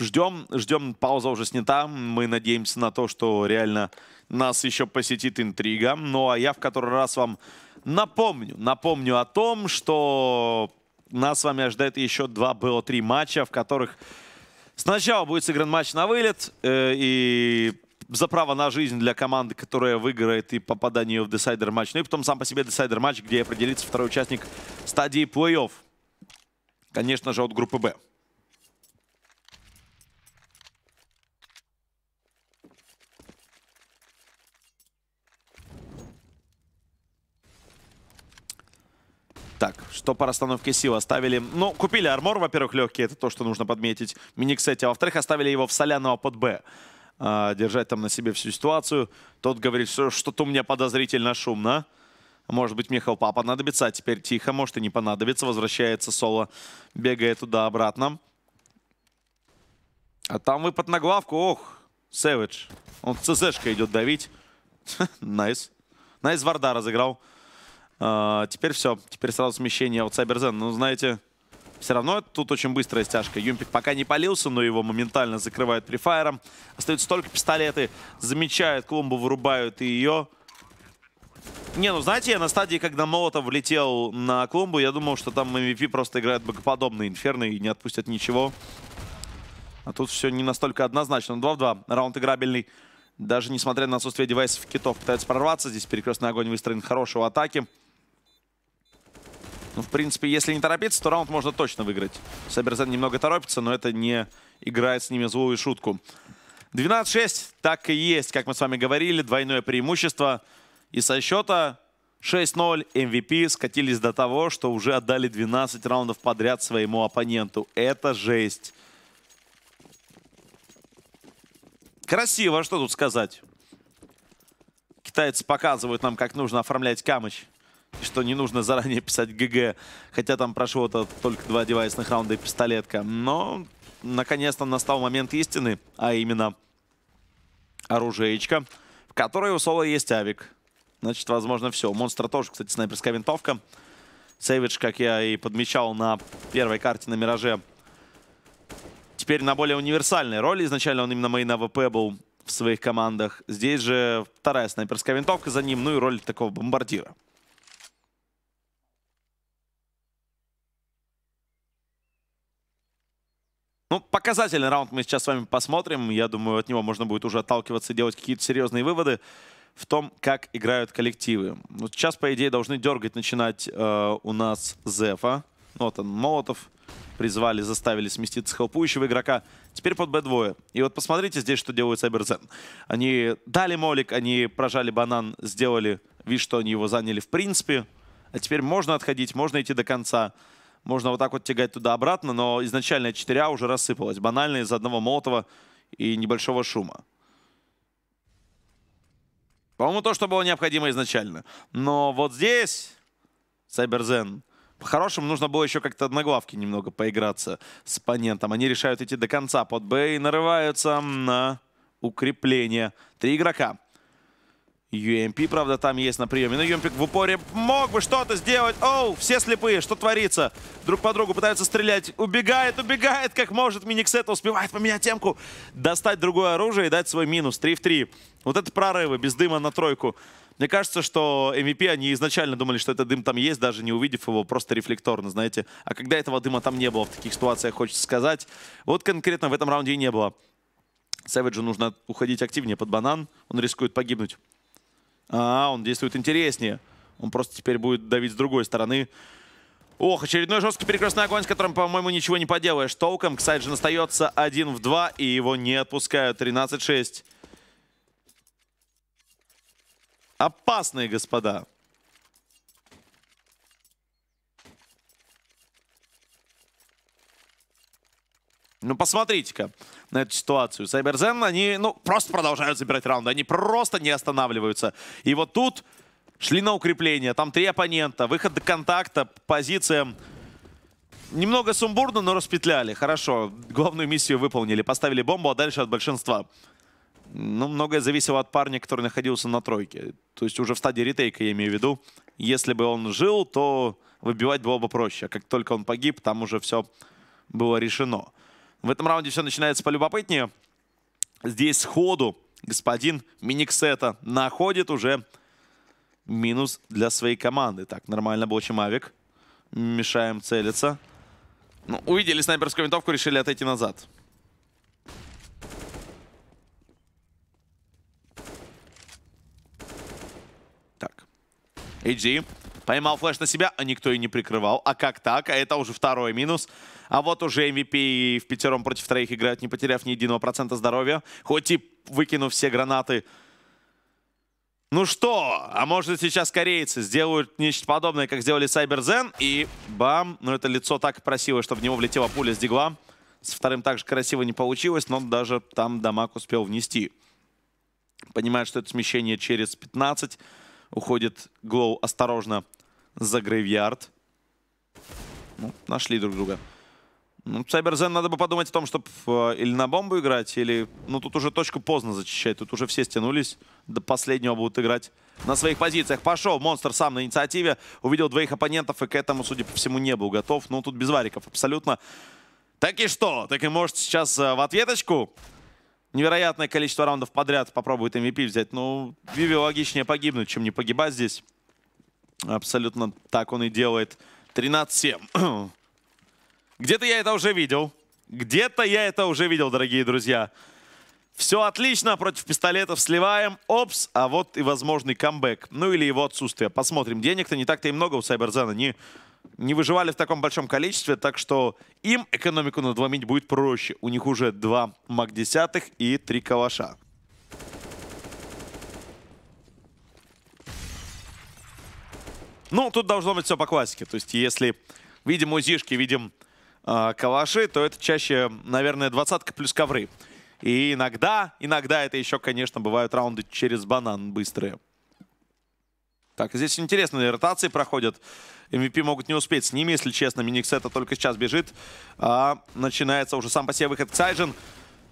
ждем, ждем, пауза уже снята. Мы надеемся на то, что реально нас еще посетит интрига. Ну а я в который раз вам напомню, напомню о том, что нас с вами ожидает еще два БО-3 матча, в которых сначала будет сыгран матч на вылет э, и за право на жизнь для команды, которая выиграет и попадание в десайдер матч. Ну и потом сам по себе десайдер матч, где определится второй участник стадии плей-офф. Конечно же, от группы «Б». Так, что по расстановке сил оставили? Ну, купили армор, во-первых, легкий, это то, что нужно подметить. Миниксете, а во-вторых, оставили его в соляного под Б. А, держать там на себе всю ситуацию. Тот говорит, что что-то у меня подозрительно шумно. Может быть, мне хелпа понадобится, а теперь тихо, может и не понадобится. Возвращается соло, бегая туда-обратно. А там выпад на главку, ох, Сэвидж. Он с ЦЗшкой идет давить. Найс. Найс Варда разыграл. А, теперь все. Теперь сразу смещение от Сайберзен. Ну, знаете, все равно тут очень быстрая стяжка. Юмпик пока не полился, но его моментально закрывают префайром. Остаются только пистолеты. Замечают клумбу, вырубают и ее. Не, ну знаете, я на стадии, когда Молотов влетел на клумбу, я думал, что там MVP просто играет богоподобный Инферно и не отпустят ничего. А тут все не настолько однозначно. 2 ну, в 2. Раунд играбельный. Даже несмотря на отсутствие девайсов китов, пытаются прорваться. Здесь перекрестный огонь выстроен хорошего атаки. Ну, в принципе, если не торопиться, то раунд можно точно выиграть. Сайберзен немного торопится, но это не играет с ними злую шутку. 12-6, так и есть, как мы с вами говорили, двойное преимущество. И со счета 6-0 MVP скатились до того, что уже отдали 12 раундов подряд своему оппоненту. Это жесть. Красиво, что тут сказать. Китайцы показывают нам, как нужно оформлять камочь что не нужно заранее писать ГГ, хотя там прошло -то только два девайсных раунда и пистолетка. Но наконец-то настал момент истины, а именно оружеечка, в которой у Соло есть авик. Значит, возможно, все. У Монстра тоже, кстати, снайперская винтовка. Сейвидж, как я и подмечал на первой карте на Мираже, теперь на более универсальной роли. Изначально он именно мейн АВП был в своих командах. Здесь же вторая снайперская винтовка за ним, ну и роль такого бомбардира. Ну, показательный раунд мы сейчас с вами посмотрим. Я думаю, от него можно будет уже отталкиваться и делать какие-то серьезные выводы в том, как играют коллективы. Вот ну, сейчас, по идее, должны дергать начинать э, у нас Зефа. Ну, вот он, Молотов. Призвали, заставили сместиться хелпующего игрока. Теперь под Б2. И вот посмотрите здесь, что делают Сайберзен. Они дали молик, они прожали банан, сделали вид, что они его заняли в принципе. А теперь можно отходить, можно идти до конца. Можно вот так вот тягать туда-обратно, но изначально 4 а уже рассыпалась. Банально из одного молотого и небольшого шума. По-моему, то, что было необходимо изначально. Но вот здесь Сайберзен... По-хорошему нужно было еще как-то на главке немного поиграться с оппонентом. Они решают идти до конца под Б и нарываются на укрепление. Три игрока. UMP, эм правда, там есть на приеме. Но Юмпик эм в упоре мог бы что-то сделать. Оу, все слепые, что творится? Друг по другу пытаются стрелять. Убегает, убегает, как может. Миниксета успевает поменять темку. Достать другое оружие и дать свой минус. 3 в 3. Вот это прорывы, без дыма на тройку. Мне кажется, что MVP, эм они изначально думали, что этот дым там есть, даже не увидев его, просто рефлекторно, знаете. А когда этого дыма там не было в таких ситуациях, хочется сказать. Вот конкретно в этом раунде и не было. Сэвиджу нужно уходить активнее под банан. Он рискует погибнуть. А, он действует интереснее. Он просто теперь будет давить с другой стороны. Ох, очередной жесткий перекрестный огонь, с которым, по-моему, ничего не поделаешь. Толком кстати, же остается один в два, и его не отпускают. 13-6. Опасные, господа. Ну, посмотрите-ка на эту ситуацию. Сайберзен, они, ну, просто продолжают забирать раунды. Они просто не останавливаются. И вот тут шли на укрепление. Там три оппонента. Выход до контакта. Позиция немного сумбурно, но распетляли. Хорошо. Главную миссию выполнили. Поставили бомбу, а дальше от большинства. Ну, многое зависело от парня, который находился на тройке. То есть уже в стадии ретейка, я имею в виду. Если бы он жил, то выбивать было бы проще. А как только он погиб, там уже все было решено. В этом раунде все начинается полюбопытнее. Здесь сходу господин Миниксета находит уже минус для своей команды. Так, нормально, блочим Авик. Мешаем целиться. Ну, увидели снайперскую винтовку, решили отойти назад. Так. Эйджи поймал флеш на себя, а никто и не прикрывал. А как так? А это уже второй минус. Минус. А вот уже MVP в пятером против троих играют, не потеряв ни единого процента здоровья. Хоть и выкинув все гранаты. Ну что, а может сейчас корейцы сделают нечто подобное, как сделали Сайберзен. И бам, ну это лицо так красивое, что в него влетела пуля с дигла. С вторым также красиво не получилось, но даже там дамаг успел внести. Понимает, что это смещение через 15. Уходит Глоу осторожно за Грейвьярд. Ну, нашли друг друга. Ну, Сайберзен надо бы подумать о том, чтобы э, или на бомбу играть, или... Ну, тут уже точку поздно зачищать. Тут уже все стянулись. До последнего будут играть на своих позициях. Пошел. Монстр сам на инициативе. Увидел двоих оппонентов и к этому, судя по всему, не был готов. Ну, тут без вариков абсолютно. Так и что? Так и может сейчас э, в ответочку невероятное количество раундов подряд попробует MVP взять. Ну, Виви логичнее погибнуть, чем не погибать здесь. Абсолютно так он и делает. 13-7. Где-то я это уже видел. Где-то я это уже видел, дорогие друзья. Все отлично, против пистолетов сливаем. Опс, а вот и возможный камбэк. Ну или его отсутствие. Посмотрим. Денег-то не так-то и много у Сайберзена. Не, не выживали в таком большом количестве, так что им экономику надломить будет проще. У них уже два маг-десятых и три калаша. Ну, тут должно быть все по классике. То есть, если видим узишки, видим э, калаши, то это чаще, наверное, двадцатка плюс ковры. И иногда, иногда это еще, конечно, бывают раунды через банан быстрые. Так, здесь интересные ротации проходят. MVP эм могут не успеть с ними, если честно. это только сейчас бежит. А, начинается уже сам по себе выход Ксайджин.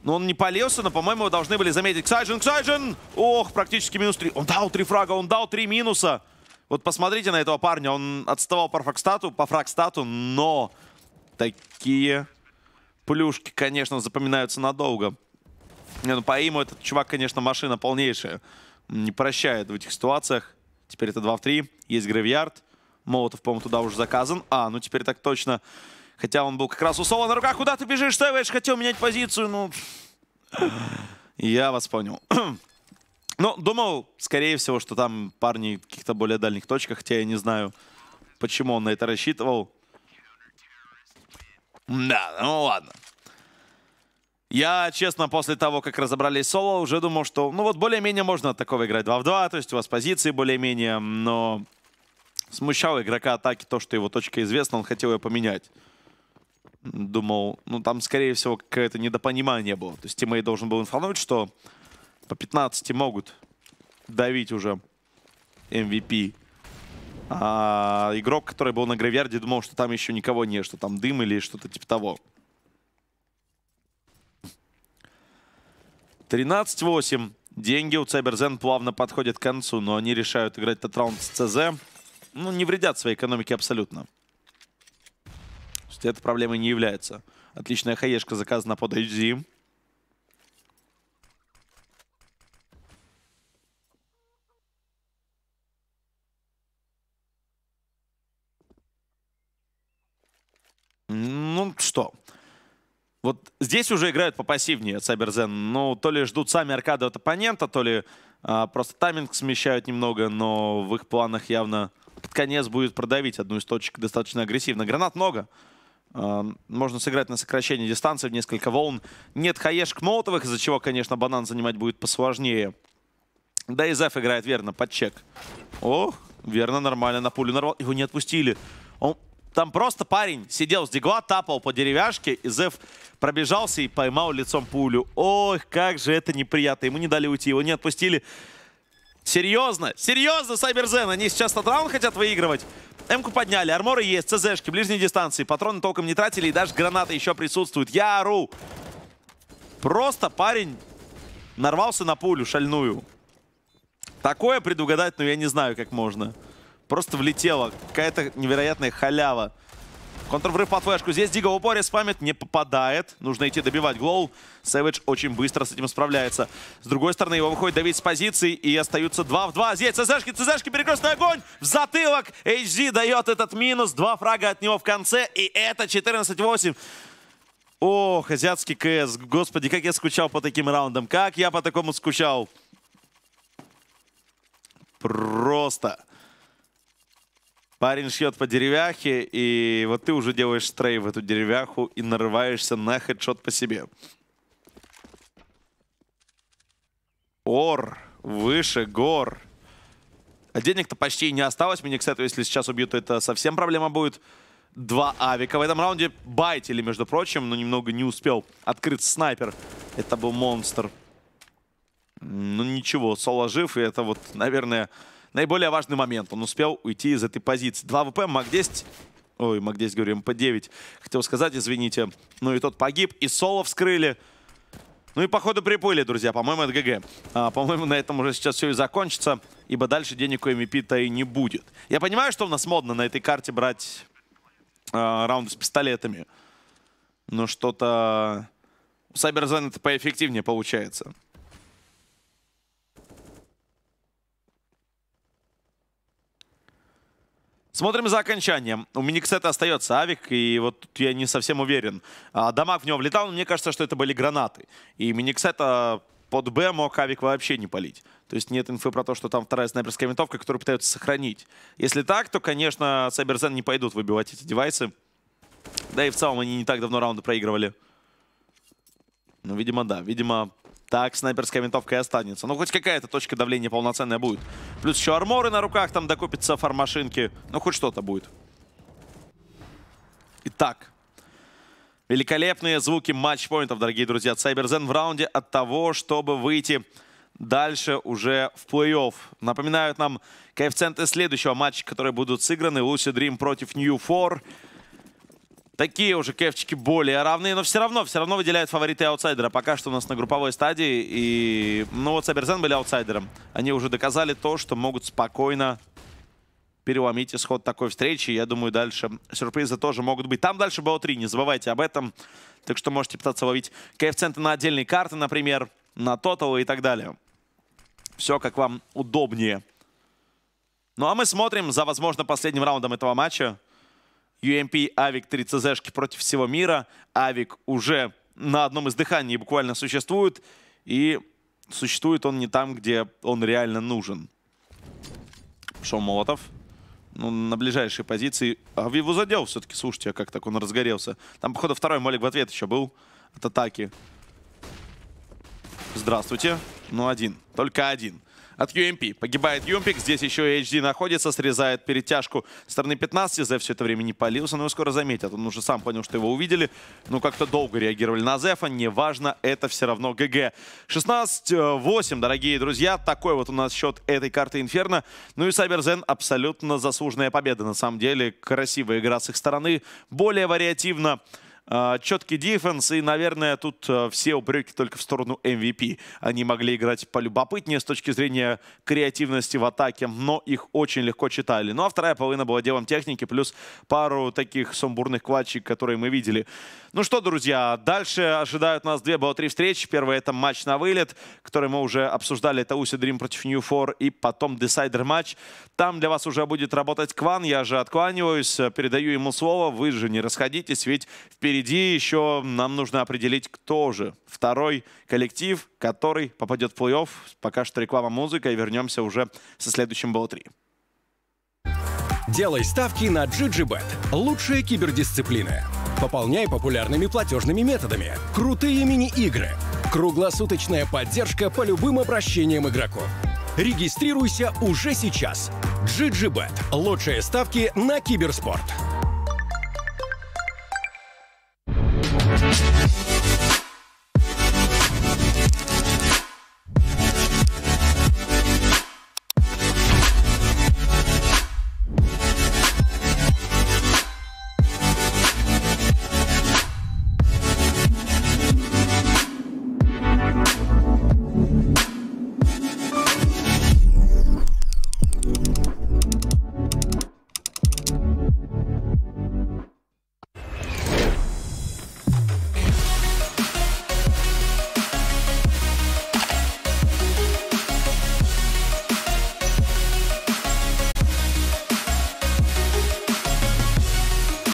Но он не полез, но, по-моему, должны были заметить. Ксайджин, Ксайджин! Ох, практически минус 3. Он дал 3 фрага, он дал 3 минуса. Вот посмотрите на этого парня. Он отставал по фрагстату, по фрагстату, но такие плюшки, конечно, запоминаются надолго. Не, ну, по ему этот чувак, конечно, машина полнейшая. Не прощает в этих ситуациях. Теперь это 2 в 3. Есть гравиард. Молотов, по-моему, туда уже заказан. А, ну теперь так точно. Хотя он был как раз у Соло на руках. Куда ты бежишь, что Я же хотел менять позицию. Ну, я вас понял. Ну, думал, скорее всего, что там парни в каких-то более дальних точках. Хотя я не знаю, почему он на это рассчитывал. Да, ну ладно. Я, честно, после того, как разобрались соло, уже думал, что, ну вот, более-менее можно от такого играть 2 в 2, то есть у вас позиции более-менее, но смущало игрока атаки то, что его точка известна, он хотел ее поменять. Думал, ну там, скорее всего, какое-то недопонимание было. То есть тиммейт должен был информировать, что по 15 могут давить уже MVP а, игрок, который был на Гравиарде, думал, что там еще никого нет, что там дым или что-то типа того. 13-8. Деньги у Цайберзен плавно подходят к концу, но они решают играть этот раунд с ЦЗ. Ну, не вредят своей экономике абсолютно. То есть это проблемой не является. Отличная хаешка заказана под HD. Вот здесь уже играют попассивнее Сайберзен. Ну, то ли ждут сами аркады от оппонента, то ли а, просто тайминг смещают немного, но в их планах явно под конец будет продавить одну из точек достаточно агрессивно. Гранат много. А, можно сыграть на сокращение дистанции в несколько волн. Нет хаешек молотовых, из-за чего, конечно, банан занимать будет посложнее. Да и Зеф играет верно, под чек. О, верно, нормально, на пулю нарвал. Его не отпустили. Он там просто парень сидел с дигла, тапал по деревяшке, и Зев пробежался и поймал лицом пулю. Ой, как же это неприятно. Ему не дали уйти, его не отпустили. Серьезно, серьезно, Сайберзен. Они сейчас этот раунд хотят выигрывать. Эмку подняли, арморы есть, ЦЗшки, ближней дистанции. Патроны толком не тратили, и даже гранаты еще присутствуют. Я ору. Просто парень нарвался на пулю шальную. Такое предугадать, ну я не знаю, как можно. Просто влетела. Какая-то невероятная халява. Контрврыв по флешку. Здесь Дига в упоре спамит. Не попадает. Нужно идти добивать Глоу. Сэвидж очень быстро с этим справляется. С другой стороны, его выходит давить с позиции. И остаются 2 в 2. Здесь ЦЗшки, ЦЗшки, перекрестный огонь. В затылок. HG дает этот минус. Два фрага от него в конце. И это 14-8. Ох, азиатский КС. Господи, как я скучал по таким раундам. Как я по такому скучал. Просто... Парень шьет по деревяхе, и вот ты уже делаешь стрей в эту деревяху и нарываешься на хедшот по себе. Ор, выше гор. А денег-то почти не осталось. Мне, кстати, если сейчас убьют, то это совсем проблема будет. Два авика. В этом раунде байтили, между прочим, но немного не успел открыть снайпер. Это был монстр. Ну ничего, соло жив, и это вот, наверное, наиболее важный момент. Он успел уйти из этой позиции. 2 ВП, МАК-10. Ой, МАК-10, говорю, МП-9. Хотел сказать, извините. Ну и тот погиб, и соло вскрыли. Ну и походу приплыли, друзья. По-моему, это ГГ. А, По-моему, на этом уже сейчас все и закончится, ибо дальше денег у MVP-то эм и не будет. Я понимаю, что у нас модно на этой карте брать а, раунды с пистолетами. Но что-то... У Сайберзон это поэффективнее получается. Смотрим за окончанием. У Миниксета остается авик, и вот тут я не совсем уверен. А, дамаг в него влетал, но мне кажется, что это были гранаты. И Миниксета под Б мог авик вообще не палить. То есть нет инфы про то, что там вторая снайперская винтовка, которую пытаются сохранить. Если так, то, конечно, Сайберзен не пойдут выбивать эти девайсы. Да и в целом они не так давно раунды проигрывали. Ну, видимо, да. Видимо, так, снайперская винтовка и останется. Ну, хоть какая-то точка давления полноценная будет. Плюс еще арморы на руках, там докупятся фармашинки. Ну, хоть что-то будет. Итак, великолепные звуки матчпоинтов, дорогие друзья, Сайберзен в раунде от того, чтобы выйти дальше уже в плей-офф. Напоминают нам коэффициенты следующего матча, которые будут сыграны. Луси Дрим против Нью 4 такие уже кефчики более равные, но все равно, все равно выделяют фавориты аутсайдера. Пока что у нас на групповой стадии, и, ну вот Саберзен были аутсайдером. Они уже доказали то, что могут спокойно переломить исход такой встречи. Я думаю, дальше сюрпризы тоже могут быть. Там дальше БО3, не забывайте об этом. Так что можете пытаться ловить коэффициенты на отдельные карты, например, на тоталы и так далее. Все, как вам удобнее. Ну а мы смотрим за, возможно, последним раундом этого матча. UMP Авик 3 ЦЗшки против всего мира. Авик уже на одном из дыханий буквально существует. И существует он не там, где он реально нужен. Пошел Молотов. Ну, на ближайшей позиции. А его задел все-таки, слушайте, а как так он разгорелся. Там, походу, второй молик в ответ еще был от атаки. Здравствуйте. Ну, один. Только один от UMP. Погибает Юмпик, здесь еще и HD находится, срезает перетяжку стороны 15. Зеф все это время не полился, но его скоро заметят. Он уже сам понял, что его увидели. Ну, как-то долго реагировали на Зефа. Неважно, это все равно ГГ. 16-8, э, дорогие друзья. Такой вот у нас счет этой карты Инферно. Ну и Сайберзен абсолютно заслуженная победа. На самом деле, красивая игра с их стороны. Более вариативно. А, Четкий дефенс, и, наверное, тут э, все упреки только в сторону MVP. Они могли играть полюбопытнее с точки зрения креативности в атаке, но их очень легко читали. Ну а вторая половина была делом техники, плюс пару таких сумбурных квачек, которые мы видели. Ну что, друзья, дальше ожидают нас две, было три встречи. Первый это матч на вылет, который мы уже обсуждали. Это Уси Дрим против Нью Фор, и потом Десайдер матч. Там для вас уже будет работать Кван, я же откланиваюсь, передаю ему слово. Вы же не расходитесь, ведь впереди впереди еще нам нужно определить, кто же второй коллектив, который попадет в плей-офф. Пока что реклама музыка, и вернемся уже со следующим Ball 3. Делай ставки на GGBet. Лучшие кибердисциплины. Пополняй популярными платежными методами. Крутые мини-игры. Круглосуточная поддержка по любым обращениям игроков. Регистрируйся уже сейчас. GGBet. Лучшие ставки на киберспорт.